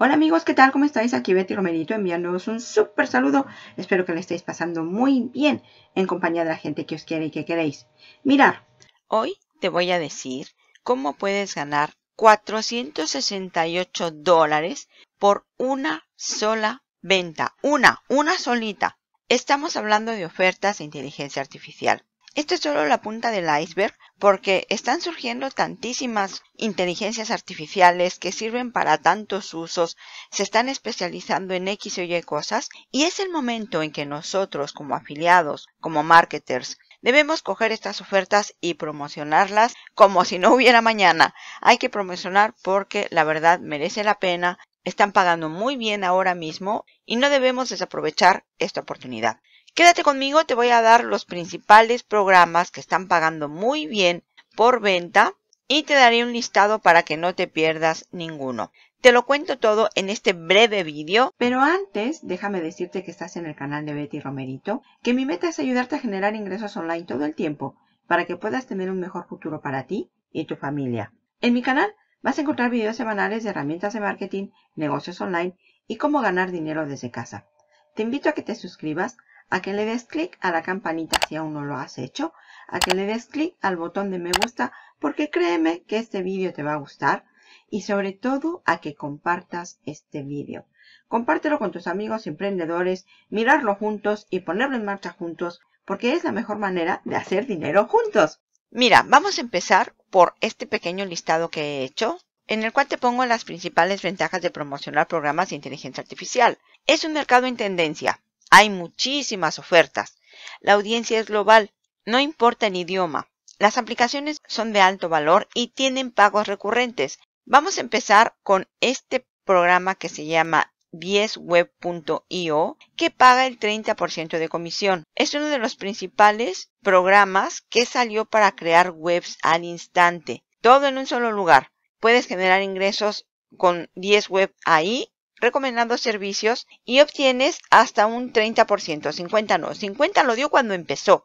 Hola amigos, ¿qué tal? ¿Cómo estáis? Aquí Betty Romerito enviándoos un súper saludo. Espero que le estéis pasando muy bien en compañía de la gente que os quiere y que queréis. Mirar. Hoy te voy a decir cómo puedes ganar 468 dólares por una sola venta. Una, una solita. Estamos hablando de ofertas de inteligencia artificial. Esto es solo la punta del iceberg porque están surgiendo tantísimas inteligencias artificiales que sirven para tantos usos, se están especializando en X o Y cosas y es el momento en que nosotros como afiliados, como marketers, Debemos coger estas ofertas y promocionarlas como si no hubiera mañana. Hay que promocionar porque la verdad merece la pena, están pagando muy bien ahora mismo y no debemos desaprovechar esta oportunidad. Quédate conmigo, te voy a dar los principales programas que están pagando muy bien por venta y te daré un listado para que no te pierdas ninguno. Te lo cuento todo en este breve vídeo, pero antes déjame decirte que estás en el canal de Betty Romerito, que mi meta es ayudarte a generar ingresos online todo el tiempo para que puedas tener un mejor futuro para ti y tu familia. En mi canal vas a encontrar videos semanales de herramientas de marketing, negocios online y cómo ganar dinero desde casa. Te invito a que te suscribas a que le des clic a la campanita si aún no lo has hecho, a que le des clic al botón de me gusta porque créeme que este vídeo te va a gustar y sobre todo a que compartas este vídeo. Compártelo con tus amigos emprendedores, mirarlo juntos y ponerlo en marcha juntos porque es la mejor manera de hacer dinero juntos. Mira, vamos a empezar por este pequeño listado que he hecho en el cual te pongo las principales ventajas de promocionar programas de inteligencia artificial. Es un mercado en tendencia, hay muchísimas ofertas. La audiencia es global, no importa el idioma. Las aplicaciones son de alto valor y tienen pagos recurrentes. Vamos a empezar con este programa que se llama 10web.io que paga el 30% de comisión. Es uno de los principales programas que salió para crear webs al instante. Todo en un solo lugar. Puedes generar ingresos con 10web ahí recomendando servicios y obtienes hasta un 30%, 50 no, 50 lo dio cuando empezó.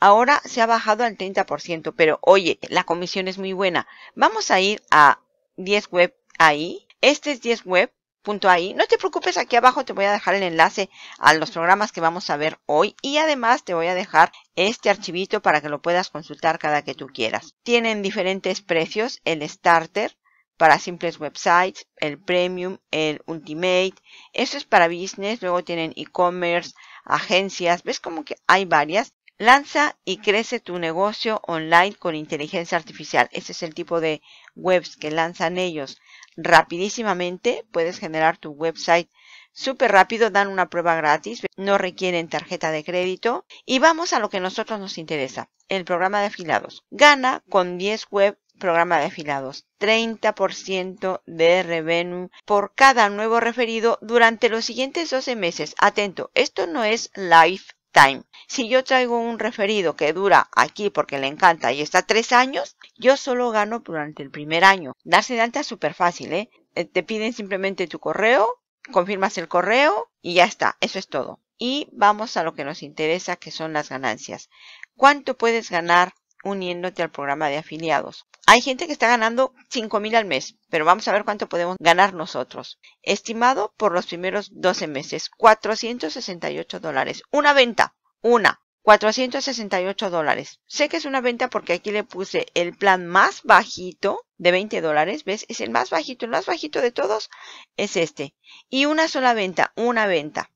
Ahora se ha bajado al 30%, pero oye, la comisión es muy buena. Vamos a ir a 10 web ahí. Este es 10 web No te preocupes, aquí abajo te voy a dejar el enlace a los programas que vamos a ver hoy y además te voy a dejar este archivito para que lo puedas consultar cada que tú quieras. Tienen diferentes precios, el starter, para simples websites, el Premium, el Ultimate. Eso es para business. Luego tienen e-commerce, agencias. ¿Ves como que hay varias? Lanza y crece tu negocio online con inteligencia artificial. Ese es el tipo de webs que lanzan ellos. Rapidísimamente puedes generar tu website súper rápido, dan una prueba gratis, no requieren tarjeta de crédito. Y vamos a lo que a nosotros nos interesa, el programa de afiliados. Gana con 10 web programa de afilados, 30% de revenue por cada nuevo referido durante los siguientes 12 meses. Atento, esto no es lifetime. Si yo traigo un referido que dura aquí porque le encanta y está 3 años, yo solo gano durante el primer año. Darse de alta es súper fácil, ¿eh? ¿eh? Te piden simplemente tu correo, confirmas el correo y ya está, eso es todo. Y vamos a lo que nos interesa, que son las ganancias. ¿Cuánto puedes ganar uniéndote al programa de afiliados. Hay gente que está ganando $5,000 al mes, pero vamos a ver cuánto podemos ganar nosotros. Estimado por los primeros 12 meses, 468 dólares. Una venta, una. 468 dólares. Sé que es una venta porque aquí le puse el plan más bajito de 20 dólares. ¿Ves? Es el más bajito. El más bajito de todos es este. Y una sola venta, una venta.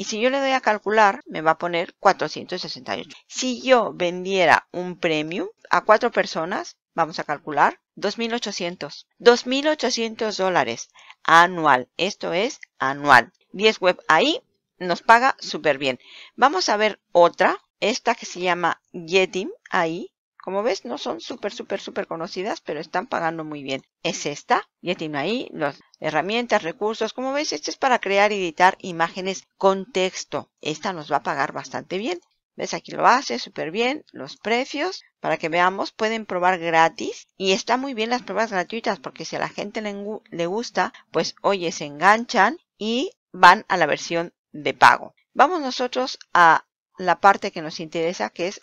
Y si yo le doy a calcular, me va a poner 468. Si yo vendiera un premium a cuatro personas, vamos a calcular, 2.800. 2.800 dólares anual. Esto es anual. 10 web ahí nos paga súper bien. Vamos a ver otra, esta que se llama Yetim ahí. Como ves, no son súper, súper, súper conocidas, pero están pagando muy bien. Es esta. Ya tiene ahí las herramientas, recursos. Como ves, este es para crear y editar imágenes con texto. Esta nos va a pagar bastante bien. ¿Ves? Aquí lo hace súper bien. Los precios, para que veamos, pueden probar gratis. Y está muy bien las pruebas gratuitas, porque si a la gente le gusta, pues oye, se enganchan y van a la versión de pago. Vamos nosotros a la parte que nos interesa, que es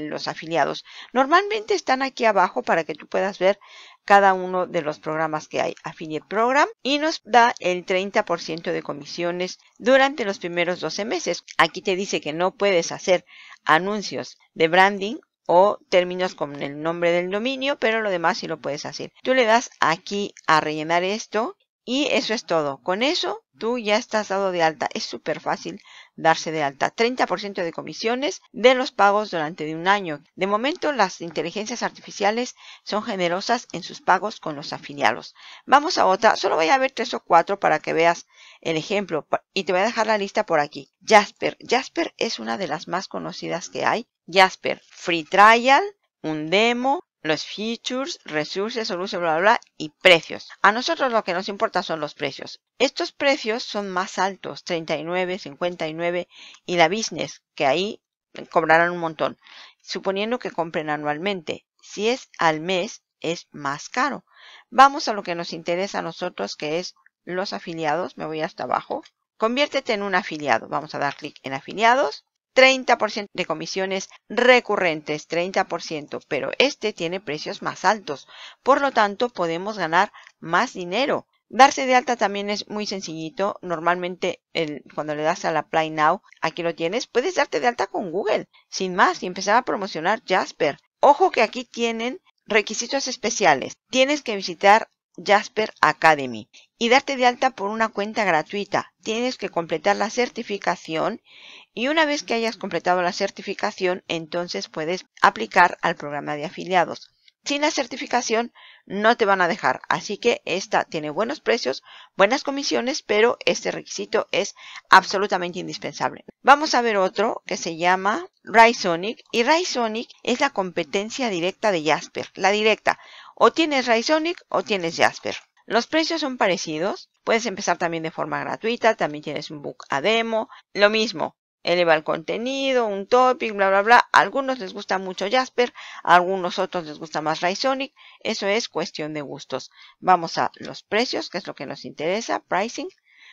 los afiliados. Normalmente están aquí abajo para que tú puedas ver cada uno de los programas que hay. Affiliate Program y nos da el 30% de comisiones durante los primeros 12 meses. Aquí te dice que no puedes hacer anuncios de branding o términos con el nombre del dominio, pero lo demás sí lo puedes hacer. Tú le das aquí a rellenar esto y eso es todo. Con eso tú ya estás dado de alta. Es súper fácil darse de alta. 30% de comisiones de los pagos durante un año. De momento, las inteligencias artificiales son generosas en sus pagos con los afiliados. Vamos a otra. Solo voy a ver tres o cuatro para que veas el ejemplo. Y te voy a dejar la lista por aquí. Jasper. Jasper es una de las más conocidas que hay. Jasper Free Trial, un demo, los features, resources, solución, bla, bla, bla, y precios. A nosotros lo que nos importa son los precios. Estos precios son más altos, 39, 59 y la business, que ahí cobrarán un montón. Suponiendo que compren anualmente, si es al mes, es más caro. Vamos a lo que nos interesa a nosotros, que es los afiliados. Me voy hasta abajo. Conviértete en un afiliado. Vamos a dar clic en afiliados. 30% de comisiones recurrentes, 30%, pero este tiene precios más altos. Por lo tanto, podemos ganar más dinero. Darse de alta también es muy sencillito. Normalmente cuando le das a la Play Now, aquí lo tienes, puedes darte de alta con Google, sin más, y empezar a promocionar Jasper. Ojo que aquí tienen requisitos especiales. Tienes que visitar Jasper Academy y darte de alta por una cuenta gratuita. Tienes que completar la certificación y una vez que hayas completado la certificación, entonces puedes aplicar al programa de afiliados. Sin la certificación no te van a dejar, así que esta tiene buenos precios, buenas comisiones, pero este requisito es absolutamente indispensable. Vamos a ver otro que se llama Raisonic y Raisonic es la competencia directa de Jasper, la directa. O tienes Raisonic o tienes Jasper. Los precios son parecidos. Puedes empezar también de forma gratuita, también tienes un book a demo. Lo mismo, eleva el contenido, un topic, bla, bla, bla. A algunos les gusta mucho Jasper, a algunos otros les gusta más Risonic, Eso es cuestión de gustos. Vamos a los precios, que es lo que nos interesa, pricing.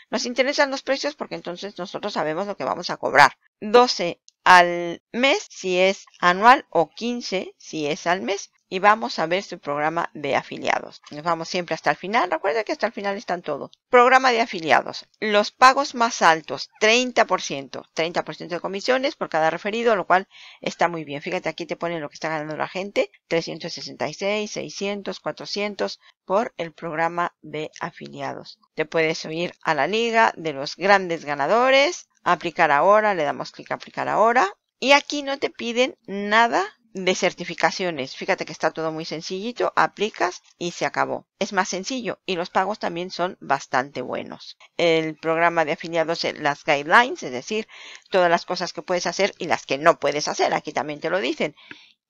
Nos interesan los precios porque entonces nosotros sabemos lo que vamos a cobrar. 12 al mes si es anual o 15 si es al mes y vamos a ver su programa de afiliados. Nos vamos siempre hasta el final. Recuerda que hasta el final están todos. Programa de afiliados. Los pagos más altos, 30%. 30% de comisiones por cada referido, lo cual está muy bien. Fíjate, aquí te ponen lo que está ganando la gente. 366, 600, 400 por el programa de afiliados. Te puedes unir a la liga de los grandes ganadores. Aplicar ahora, le damos clic a aplicar ahora. Y aquí no te piden nada de certificaciones. Fíjate que está todo muy sencillito, aplicas y se acabó. Es más sencillo y los pagos también son bastante buenos. El programa de afiliados, eh, las guidelines, es decir, todas las cosas que puedes hacer y las que no puedes hacer, aquí también te lo dicen.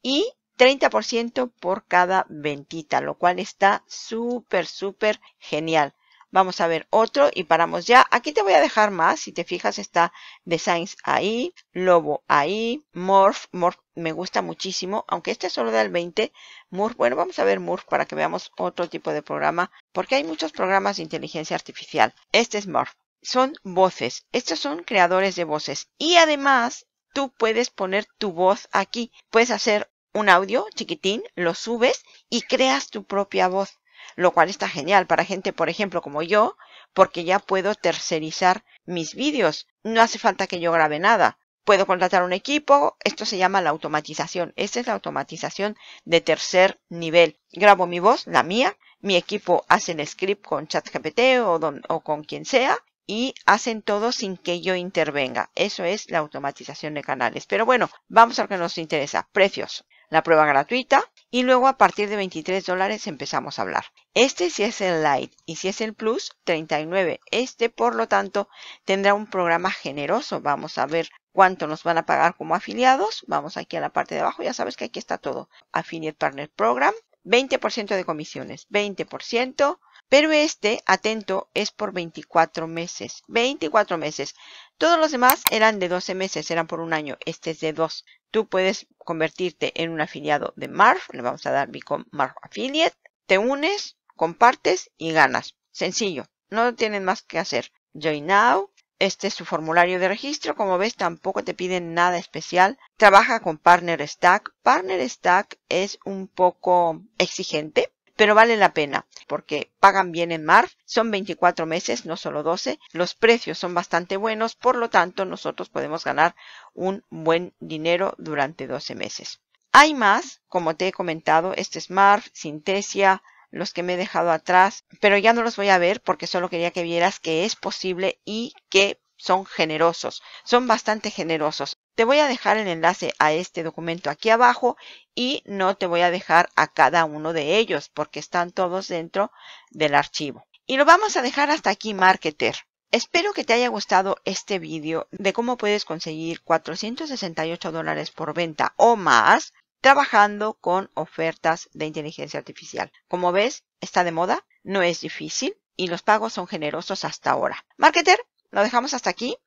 Y 30% por cada ventita, lo cual está súper, súper genial. Vamos a ver otro y paramos ya. Aquí te voy a dejar más. Si te fijas está Designs ahí, Lobo ahí, Morph. Morph me gusta muchísimo, aunque este solo del 20. Morph. bueno, vamos a ver Morph para que veamos otro tipo de programa, porque hay muchos programas de inteligencia artificial. Este es Morph. Son voces. Estos son creadores de voces. Y además, tú puedes poner tu voz aquí. Puedes hacer un audio chiquitín, lo subes y creas tu propia voz lo cual está genial para gente, por ejemplo, como yo, porque ya puedo tercerizar mis vídeos. No hace falta que yo grabe nada. Puedo contratar un equipo, esto se llama la automatización. Esta es la automatización de tercer nivel. Grabo mi voz, la mía, mi equipo hace el script con ChatGPT o, con quien sea y hacen todo sin que yo intervenga. Eso es la automatización de canales. Pero bueno, vamos a lo que nos interesa. Precios. La prueba gratuita, y luego a partir de 23 dólares empezamos a hablar. Este si es el light y si es el Plus, 39. Este, por lo tanto, tendrá un programa generoso. Vamos a ver cuánto nos van a pagar como afiliados. Vamos aquí a la parte de abajo. Ya sabes que aquí está todo. Affiliate Partner Program, 20% de comisiones, 20%. Pero este, atento, es por 24 meses. 24 meses. Todos los demás eran de 12 meses, eran por un año. Este es de 2 tú puedes convertirte en un afiliado de Marf, le vamos a dar Become Marf Affiliate, te unes, compartes y ganas. Sencillo, no tienen más que hacer. Join now, este es su formulario de registro, como ves tampoco te piden nada especial. Trabaja con Partner Stack. Partner Stack es un poco exigente pero vale la pena porque pagan bien en MARF, son 24 meses, no solo 12, los precios son bastante buenos, por lo tanto nosotros podemos ganar un buen dinero durante 12 meses. Hay más, como te he comentado, este es MARF, Sintesia, los que me he dejado atrás, pero ya no los voy a ver porque solo quería que vieras que es posible y que son generosos, son bastante generosos. Te voy a dejar el enlace a este documento aquí abajo y no te voy a dejar a cada uno de ellos porque están todos dentro del archivo. Y lo vamos a dejar hasta aquí, Marketer. Espero que te haya gustado este vídeo de cómo puedes conseguir 468 dólares por venta o más trabajando con ofertas de inteligencia artificial. Como ves, está de moda, no es difícil y los pagos son generosos hasta ahora. Marketer, lo dejamos hasta aquí.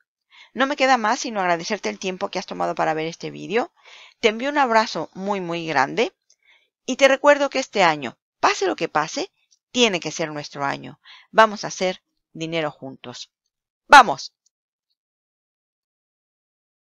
No me queda más sino agradecerte el tiempo que has tomado para ver este vídeo. Te envío un abrazo muy muy grande y te recuerdo que este año, pase lo que pase, tiene que ser nuestro año. Vamos a hacer dinero juntos. ¡Vamos!